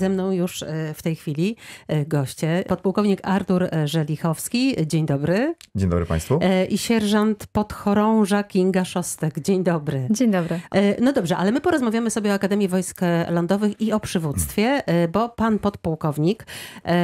Ze mną już e, w tej chwili e, goście podpułkownik Artur e, Żelichowski. Dzień dobry. Dzień dobry Państwu. I sierżant podchorąża Kinga Szostek. Dzień dobry. Dzień dobry. No dobrze, ale my porozmawiamy sobie o Akademii Wojsk Lądowych i o przywództwie, mm. bo pan podpułkownik,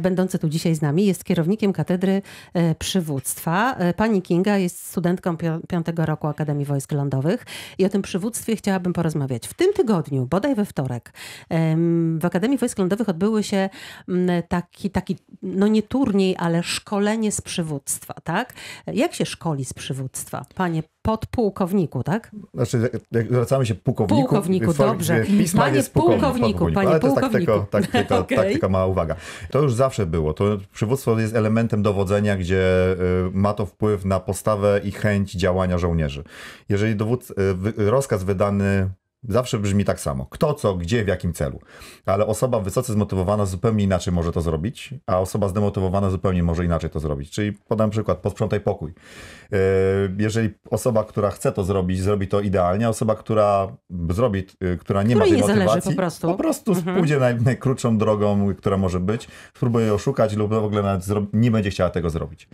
będący tu dzisiaj z nami, jest kierownikiem Katedry Przywództwa. Pani Kinga jest studentką piątego roku Akademii Wojsk Lądowych i o tym przywództwie chciałabym porozmawiać. W tym tygodniu, bodaj we wtorek, w Akademii Wojsk względowych odbyły się mm, taki, taki no nie turniej, ale szkolenie z przywództwa, tak? Jak się szkoli z przywództwa, panie podpułkowniku, tak? Znaczy, jak zwracamy się pułkowniku. Pułkowniku, form, dobrze. Pisma panie jest pułkowniku, pułkowniku, panie ale to pułkowniku. jest tak tylko, tak, okay. tak mała uwaga. To już zawsze było. To przywództwo jest elementem dowodzenia, gdzie y, ma to wpływ na postawę i chęć działania żołnierzy. Jeżeli dowód, y, rozkaz wydany zawsze brzmi tak samo. Kto, co, gdzie, w jakim celu. Ale osoba wysoce zmotywowana zupełnie inaczej może to zrobić, a osoba zdemotywowana zupełnie może inaczej to zrobić. Czyli podam przykład, posprzątaj pokój. Yy, jeżeli osoba, która chce to zrobić, zrobi to idealnie, a osoba, która zrobi, yy, która nie ma tej nie motywacji, po prostu, po prostu mhm. pójdzie naj, najkrótszą drogą, która może być, spróbuje szukać lub w ogóle nawet nie będzie chciała tego zrobić.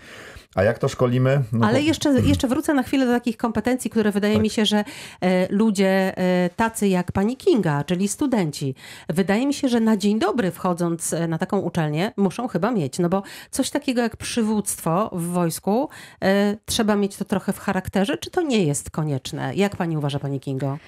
A jak to szkolimy? No Ale bo... jeszcze, jeszcze wrócę na chwilę do takich kompetencji, które wydaje tak. mi się, że e, ludzie e, tacy jak pani Kinga, czyli studenci, wydaje mi się, że na dzień dobry wchodząc e, na taką uczelnię muszą chyba mieć, no bo coś takiego jak przywództwo w wojsku trzeba mieć to trochę w charakterze, czy to nie jest konieczne? Jak pani uważa, pani Kingo?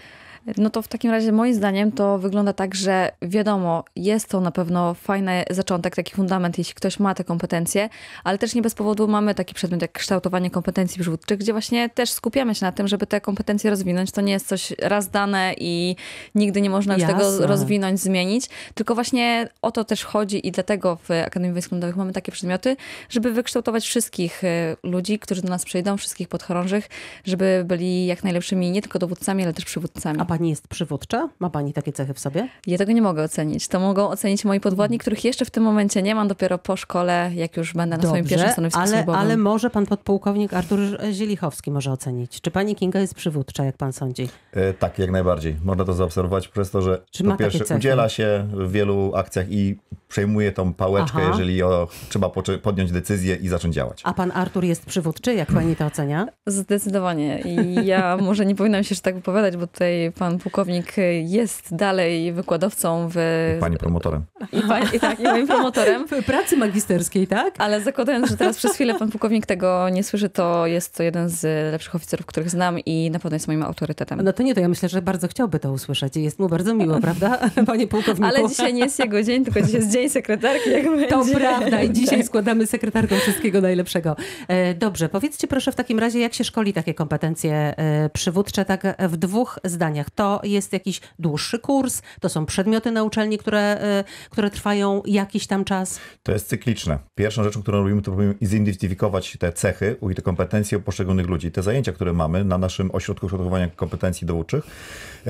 No to w takim razie moim zdaniem to wygląda tak, że wiadomo, jest to na pewno fajny zaczątek, taki fundament, jeśli ktoś ma te kompetencje, ale też nie bez powodu mamy taki przedmiot jak kształtowanie kompetencji przywódczych, gdzie właśnie też skupiamy się na tym, żeby te kompetencje rozwinąć. To nie jest coś raz dane i nigdy nie można już tego rozwinąć, zmienić, tylko właśnie o to też chodzi i dlatego w Akademii Wojsk Lądowych mamy takie przedmioty, żeby wykształtować wszystkich y, ludzi, którzy do nas przyjdą, wszystkich podchorążych, żeby byli jak najlepszymi nie tylko dowódcami, ale też przywódcami. A pani jest przywódcza? Ma pani takie cechy w sobie? Ja tego nie mogę ocenić. To mogą ocenić moi podwładni, których jeszcze w tym momencie nie mam, dopiero po szkole, jak już będę na Dobrze, swoim pierwszym stanowisku ale, służbowym. Ale może pan podpułkownik Artur Zielichowski może ocenić. Czy pani Kinga jest przywódcza, jak pan sądzi? E, tak, jak najbardziej. Można to zaobserwować przez to, że Czy po pierwsze udziela się w wielu akcjach i przejmuje tą pałeczkę, Aha. jeżeli o, trzeba podjąć decyzję i zacząć działać. A pan Artur jest przywódczy, jak pani to ocenia? Zdecydowanie. I ja może nie powinnam się tak wypowiadać, bo tutaj pan pułkownik jest dalej wykładowcą w... Pani promotorem. I, pani, i tak, i moim promotorem. W pracy magisterskiej, tak? Ale zakładając, że teraz przez chwilę pan pułkownik tego nie słyszy, to jest to jeden z lepszych oficerów, których znam i na pewno jest moim autorytetem. No to nie, to ja myślę, że bardzo chciałby to usłyszeć. Jest mu bardzo miło, prawda, panie pułkowniku? Ale dzisiaj nie jest jego dzień, tylko dzisiaj jest dzień sekretarki, jak będzie. To prawda i dzisiaj tak. składamy sekretarką wszystkiego najlepszego. E, dobrze, powiedzcie proszę w takim razie, jak się szkoli takie kompetencje e, przywódcze, tak w dwóch zdaniach. To jest jakiś dłuższy kurs, to są przedmioty na uczelni, które, e, które trwają jakiś tam czas? To jest cykliczne. Pierwszą rzeczą, którą robimy, to robimy zidentyfikować te cechy i te kompetencje poszczególnych ludzi. Te zajęcia, które mamy na naszym ośrodku szkolenia kompetencji douczych,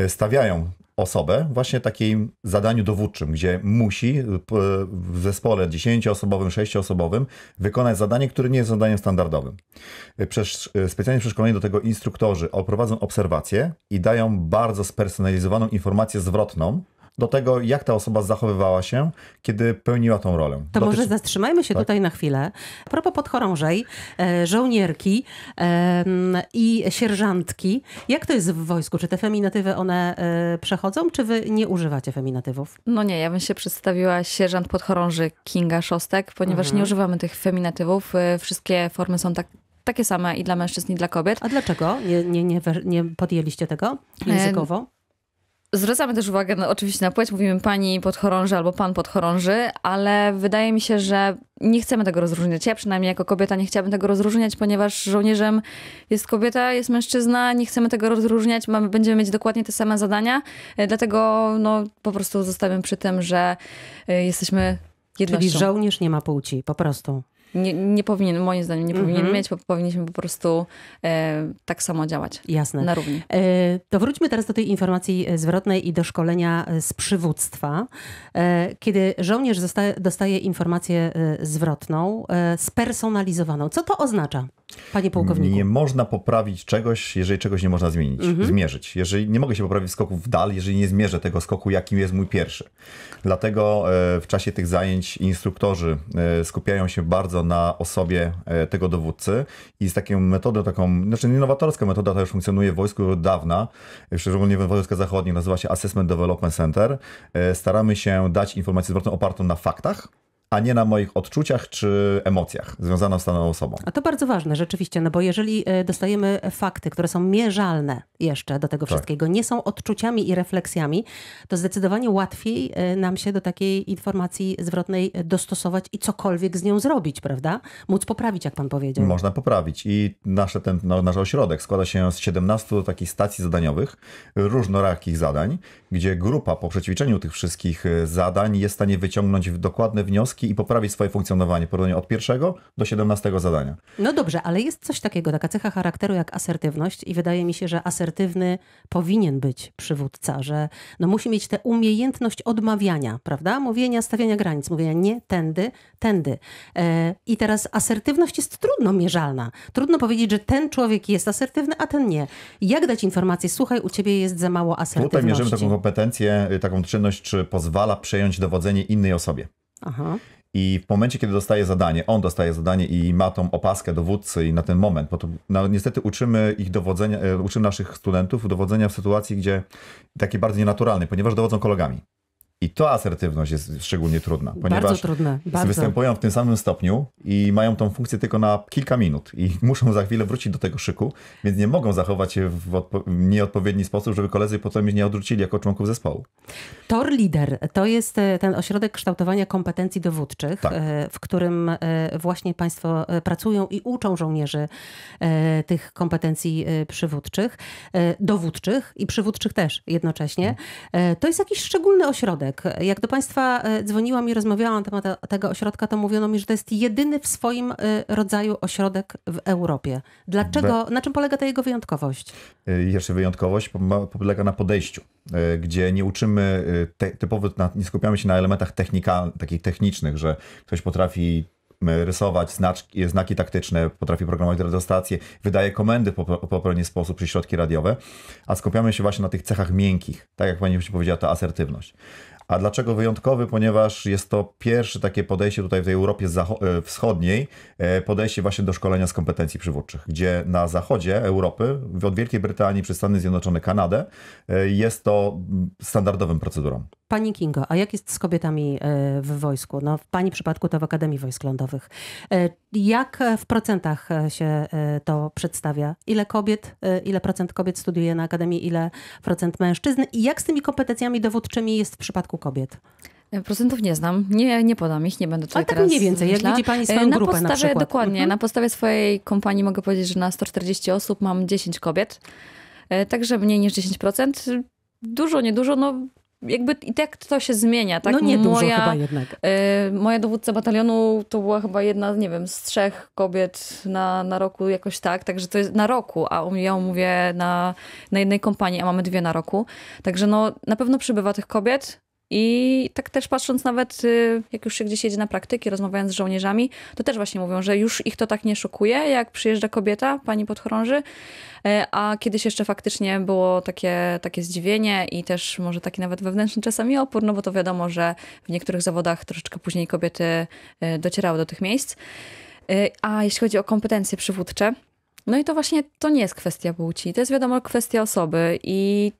stawiają osobę właśnie takim zadaniu dowódczym, gdzie musi e, w zespole 10-osobowym, 6-osobowym wykonać zadanie, które nie jest zadaniem standardowym. E, przez e, specjalnie przeszkoleni do tego instruktorzy prowadzą obserwacje i dają bardzo spersonalizowaną informację zwrotną, do tego, jak ta osoba zachowywała się, kiedy pełniła tą rolę. To Dotyczy... może zatrzymajmy się tak? tutaj na chwilę. A propos podchorążej, e, żołnierki i sierżantki, jak to jest w wojsku? Czy te feminatywy one e, przechodzą, czy wy nie używacie feminatywów? No nie, ja bym się przedstawiła sierżant podchorąży Kinga Szostek, ponieważ mhm. nie używamy tych feminatywów. E, wszystkie formy są tak takie same i dla mężczyzn, i dla kobiet. A dlaczego nie, nie, nie, nie podjęliście tego językowo? zwracamy też uwagę no, oczywiście na płeć, mówimy pani podchorąży albo pan podchorąży, ale wydaje mi się, że nie chcemy tego rozróżniać. Ja przynajmniej jako kobieta nie chciałabym tego rozróżniać, ponieważ żołnierzem jest kobieta, jest mężczyzna, nie chcemy tego rozróżniać, mamy, będziemy mieć dokładnie te same zadania, e, dlatego no, po prostu zostawiam przy tym, że e, jesteśmy jednością. Czyli żołnierz nie ma płci, po prostu nie, nie powinien, moim zdaniem, nie powinien mhm. mieć, bo powinniśmy po prostu e, tak samo działać. Jasne. Na równi. E, to wróćmy teraz do tej informacji e, zwrotnej i do szkolenia e, z przywództwa. E, kiedy żołnierz zostaje, dostaje informację e, zwrotną, spersonalizowaną, co to oznacza? Panie pułkowniku. Nie można poprawić czegoś, jeżeli czegoś nie można zmienić, mhm. zmierzyć. Jeżeli nie mogę się poprawić skoku w dal, jeżeli nie zmierzę tego skoku, jakim jest mój pierwszy. Dlatego w czasie tych zajęć instruktorzy skupiają się bardzo na osobie e, tego dowódcy i z taką metodą, taką, znaczy innowatorską metoda, ta już funkcjonuje w wojsku od dawna, e, szczególnie w wojskach zachodnich, nazywa się Assessment Development Center. E, staramy się dać informację zwrotną opartą na faktach, a nie na moich odczuciach czy emocjach związanych z daną osobą. A to bardzo ważne rzeczywiście, no bo jeżeli e, dostajemy fakty, które są mierzalne jeszcze do tego tak. wszystkiego, nie są odczuciami i refleksjami, to zdecydowanie łatwiej e, nam się do takiej informacji zwrotnej dostosować i cokolwiek z nią zrobić, prawda? Móc poprawić, jak pan powiedział. Można poprawić i nasze ten, no, nasz ośrodek składa się z 17 takich stacji zadaniowych, różnorakich zadań, gdzie grupa po przeciwieństwie tych wszystkich e, zadań jest w stanie wyciągnąć dokładne wnioski i poprawić swoje funkcjonowanie porównanie od pierwszego do 17 zadania. No dobrze, ale jest coś takiego, taka cecha charakteru jak asertywność i wydaje mi się, że asertywny powinien być przywódca, że no musi mieć tę umiejętność odmawiania, prawda? Mówienia, stawiania granic, mówienia nie tędy, tędy. E, I teraz asertywność jest trudno mierzalna. Trudno powiedzieć, że ten człowiek jest asertywny, a ten nie. Jak dać informację, słuchaj, u ciebie jest za mało asertywności. Tutaj mierzymy taką kompetencję, y, taką czynność, czy pozwala przejąć dowodzenie innej osobie. Aha. I w momencie, kiedy dostaje zadanie, on dostaje zadanie i ma tą opaskę dowódcy i na ten moment, bo to no, niestety uczymy ich dowodzenia, e, uczymy naszych studentów dowodzenia w sytuacji, gdzie takie bardziej nienaturalne, ponieważ dowodzą kolegami. I to asertywność jest szczególnie trudna, ponieważ trudne, występują w tym samym stopniu i mają tą funkcję tylko na kilka minut i muszą za chwilę wrócić do tego szyku, więc nie mogą zachować się w nieodpowiedni sposób, żeby koledzy potem ich nie odrzucili jako członków zespołu. Tor Lider to jest e, ten ośrodek kształtowania kompetencji dowódczych, tak. E, w którym e, właśnie Państwo pracują i uczą żołnierzy tych kompetencji przywódczych, dowódczych i przywódczych też jednocześnie. Mhm. To jest jakiś szczególny ośrodek, ośrodek. Jak do Państwa e, dzwoniłam i rozmawiałam na temat tego ośrodka, to mówiono mi, że to jest jedyny w swoim e, rodzaju ośrodek w Europie. Dlaczego, na czym polega ta jego wyjątkowość? E, jeszcze wyjątkowość polega na podejściu, gdzie nie uczymy te, typowo, na, nie skupiamy się na elementach takich technicznych, że ktoś potrafi rysować znaczki, znaki taktyczne, potrafi programować radiostacje, wydaje komendy w poprzedni sposób przez środki radiowe, a skupiamy się właśnie na tych cechach miękkich, tak jak Pani powiedziała, ta asertywność. A dlaczego wyjątkowy? Ponieważ jest to pierwsze takie podejście tutaj w tej Europie e, Wschodniej, e, podejście właśnie do szkolenia z kompetencji przywódczych, gdzie na zachodzie Europy, od Wielkiej Brytanii przez Stany Zjednoczone, Kanadę, e, jest to standardowym procedurą. Pani Kingo, a jak jest z kobietami e, w wojsku? No, w Pani przypadku to w Akademii Wojsk Lądowych. E, jak w procentach e, się to przedstawia? Ile kobiet, ile procent kobiet studiuje na Akademii, ile procent mężczyzn? I jak z tymi kompetencjami dowódczymi jest w przypadku kobiet? Procentów nie znam, nie, nie podam ich, nie będę tutaj Ale tak teraz mniej więcej, myśla. jak widzi Pani swoją na grupę podstawie, na przykład. Dokładnie, mhm. na podstawie swojej kompanii mogę powiedzieć, że na 140 osób mam 10 kobiet, także mniej niż 10%. Dużo, niedużo, no jakby i tak to się zmienia, tak? No nie moja, dużo chyba jednak. Y, e, moja dowódca batalionu to była chyba jedna, nie wiem, z trzech kobiet na, na roku jakoś tak, także to jest na roku, a ja mówię na, na jednej kompanii, a mamy dwie na roku. Także no, na pewno przybywa tych kobiet, i tak też patrząc nawet, y, jak już się gdzieś jedzie na praktyki, rozmawiając z żołnierzami, to też właśnie mówią, że już ich to tak nie szokuje, jak przyjeżdża kobieta, pani podchorąży, e, a kiedyś jeszcze faktycznie było takie, takie zdziwienie i też może taki nawet wewnętrzny czasami opór, no bo to wiadomo, że w niektórych zawodach troszeczkę później kobiety e, docierały do tych miejsc. E, a jeśli chodzi o kompetencje przywódcze, no i to właśnie to nie jest kwestia płci, to jest wiadomo kwestia osoby i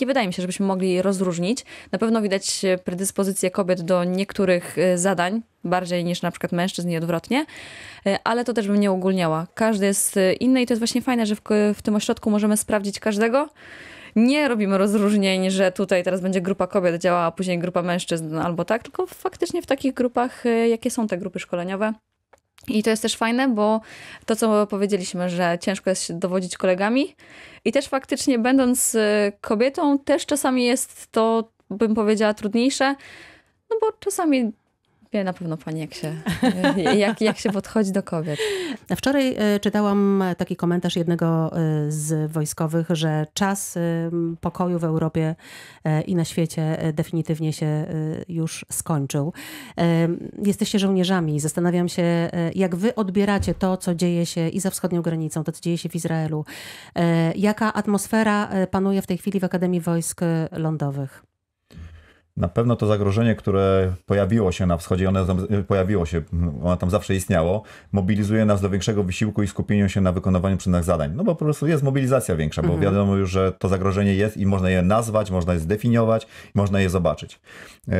nie wydaje mi się, żebyśmy mogli rozróżnić. Na pewno widać predyspozycję kobiet do niektórych y, zadań, bardziej niż na przykład mężczyzn i odwrotnie, y, ale to też bym nie ogólniała. Każdy jest y, inny i to jest właśnie fajne, że w, w tym ośrodku możemy sprawdzić każdego. Nie robimy rozróżnień, że tutaj teraz będzie grupa kobiet działała, a później grupa mężczyzn albo tak, tylko faktycznie w takich grupach, jakie są te grupy szkoleniowe, i to jest też fajne, bo to, co powiedzieliśmy, że ciężko jest się dowodzić kolegami, i też faktycznie, będąc y, kobietą, też czasami jest to, bym powiedziała, trudniejsze, no bo czasami wie na pewno pani, jak się, jak, jak się podchodzi do kobiet. Wczoraj e, czytałam taki komentarz jednego e, z wojskowych, że czas e, pokoju w Europie i na świecie definitywnie się już skończył. Jesteście żołnierzami. Zastanawiam się, jak wy odbieracie to, co dzieje się i za wschodnią granicą, to, co dzieje się w Izraelu. Jaka atmosfera panuje w tej chwili w Akademii Wojsk Lądowych? Na pewno to zagrożenie, które pojawiło się na wschodzie, ono tam y, pojawiło się, ono tam zawsze istniało, mobilizuje nas do większego wysiłku i skupienia się na wykonywaniu przyznanych zadań. No bo po prostu jest mobilizacja większa, bo mhm. wiadomo już, że to zagrożenie jest i można je nazwać, można je zdefiniować, można je zobaczyć. Y,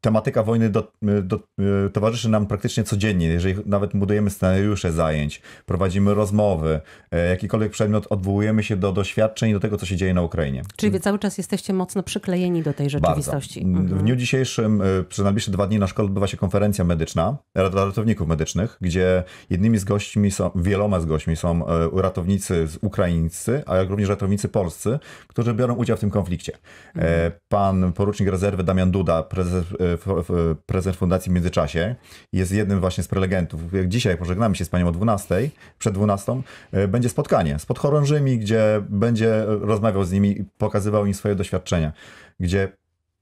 tematyka wojny do, y, do, y, towarzyszy nam praktycznie codziennie, jeżeli nawet budujemy scenariusze zajęć, prowadzimy rozmowy, e, jakikolwiek przedmiot, odwołujemy się do doświadczeń, do tego, co się dzieje na Ukrainie. Czyli wy mm. cały czas jesteście mocno przyklejeni do tej rzeczywistości. Mm, mhm. W dniu dzisiejszym, e, przez najbliższe dwa dni na szkole odbywa się konferencja medyczna dla ratowników medycznych, gdzie jednymi z gośćmi są, wieloma z gośćmi są e, ratownicy ukraińscy, a jak również ratownicy polscy, którzy biorą udział w tym konflikcie. Mhm. Pan porucznik rezerwy Damian Duda, prezes prezes Fundacji w międzyczasie. Jest jednym właśnie z prelegentów. Jak Dzisiaj pożegnamy się z panią o 12, przed 12. E, będzie spotkanie z podchorążymi, gdzie będzie rozmawiał z nimi i pokazywał im swoje doświadczenia, gdzie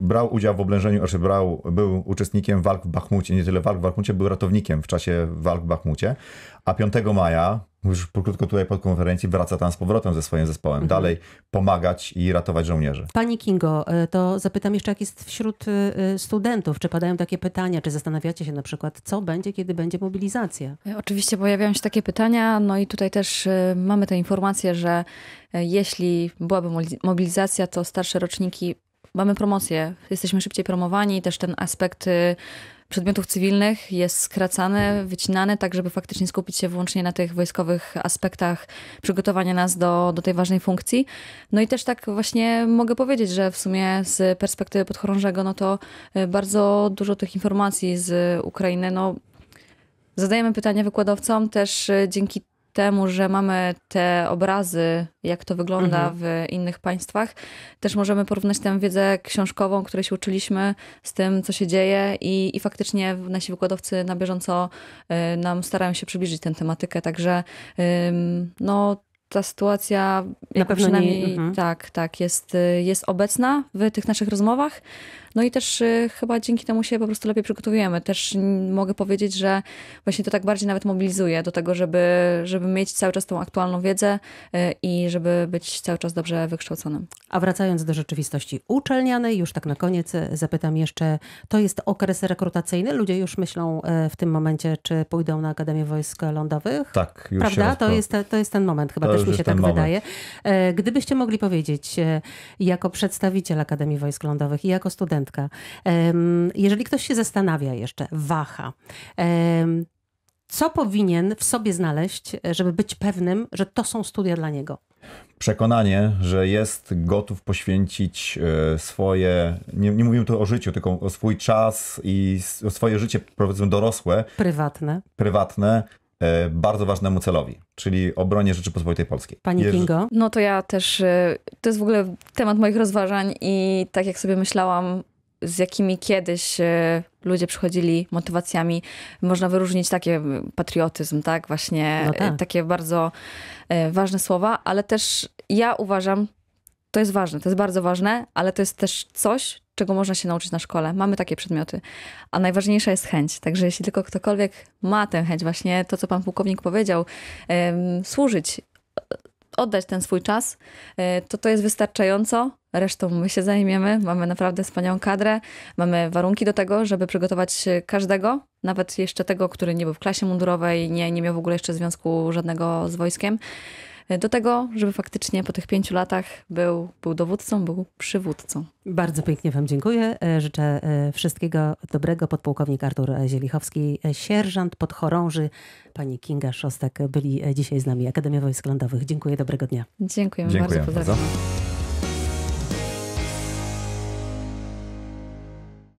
brał udział w oblężeniu, znaczy brał, był uczestnikiem walk w Bachmucie, nie tyle walk w Bachmucie, był ratownikiem w czasie walk w Bachmucie, a 5 maja już krótko tutaj pod konferencji wraca tam z powrotem ze swoim zespołem, mhm. dalej pomagać i ratować żołnierzy. Pani Kingo, e, to zapytam jeszcze, jak jest wśród e, studentów, czy padają takie pytania, czy zastanawiacie się na przykład, co będzie, kiedy będzie mobilizacja? E, oczywiście pojawiają się takie pytania, no i tutaj też mamy tę informację, że jeśli byłaby mobilizacja, to starsze roczniki mamy promocję, jesteśmy szybciej promowani, też ten aspekt przedmiotów cywilnych jest skracane, wycinane, tak żeby faktycznie skupić się wyłącznie na tych wojskowych aspektach przygotowania nas do, do tej ważnej funkcji. No i też tak właśnie mogę powiedzieć, że w sumie z perspektywy podchorążego, no to y, bardzo dużo tych informacji z Ukrainy, no zadajemy pytania wykładowcom też y, dzięki temu, że mamy te obrazy, jak to wygląda mhm. w innych państwach, też możemy porównać tę wiedzę książkową, której się uczyliśmy, z tym, co się dzieje i, i faktycznie nasi wykładowcy na bieżąco y, nam starają się przybliżyć tę tematykę, także no ta sytuacja na pewno przynajmniej nie, mhm. tak, tak, jest, y, jest obecna w tych naszych rozmowach. No i też y, chyba dzięki temu się po prostu lepiej przygotowujemy. Też mogę powiedzieć, że właśnie to tak bardziej nawet mobilizuje do tego, żeby, żeby mieć cały czas tą aktualną wiedzę y, i żeby być cały czas dobrze wykształconym. A wracając do rzeczywistości uczelnianej, już tak na koniec y, zapytam jeszcze, to jest okres rekrutacyjny? Ludzie już myślą w tym momencie, czy pójdą na Akademię Wojsk Lądowych? Tak, już Prawda? Się to, jest, to jest ten moment, chyba to też mi się tak moment. wydaje. E, gdybyście mogli powiedzieć, e, jako przedstawiciel Akademii Wojsk Lądowych i jako student, jeżeli ktoś się zastanawia jeszcze, waha, co powinien w sobie znaleźć, e, żeby być pewnym, że to są studia dla niego? Przekonanie, że jest gotów poświęcić e, swoje, nie, nie mówimy tu o życiu, tylko o swój czas i o swoje życie, powiedzmy, dorosłe. Prywatne. Prywatne, e, bardzo ważnemu celowi, czyli obronie Rzeczypospolitej Polskiej. Pani Kingo? No to ja też, to jest w ogóle temat moich rozważań i tak jak sobie myślałam z jakimi kiedyś e, ludzie przychodzili motywacjami, można wyróżnić takie patriotyzm, tak, właśnie no e, tak. takie bardzo e, ważne słowa, ale też ja uważam, to jest ważne, to jest bardzo ważne, ale to jest też coś, czego można się nauczyć na szkole. Mamy takie przedmioty. A najważniejsza jest chęć. Także jeśli tylko ktokolwiek ma tę chęć, właśnie to, co pan pułkownik powiedział, służyć oddać ten swój czas, e, to to jest wystarczająco. Resztą my się zajmiemy. Mamy naprawdę wspaniałą kadrę, mamy warunki do tego, żeby przygotować każdego, nawet jeszcze tego, który nie był w klasie mundurowej, nie, nie miał w ogóle jeszcze związku żadnego z wojskiem. E, do tego, żeby faktycznie po tych pięciu latach był, był dowódcą, był przywódcą. Bardzo pięknie Wam dziękuję. E, życzę e, wszystkiego dobrego. Podpułkownik Artur Zielichowski, sierżant podchorąży, pani Kinga Szostak byli dzisiaj z nami, Akademia Wojsk Lądowych. Dziękuję, dobrego dnia. Dziękujemy, bardzo. bardzo.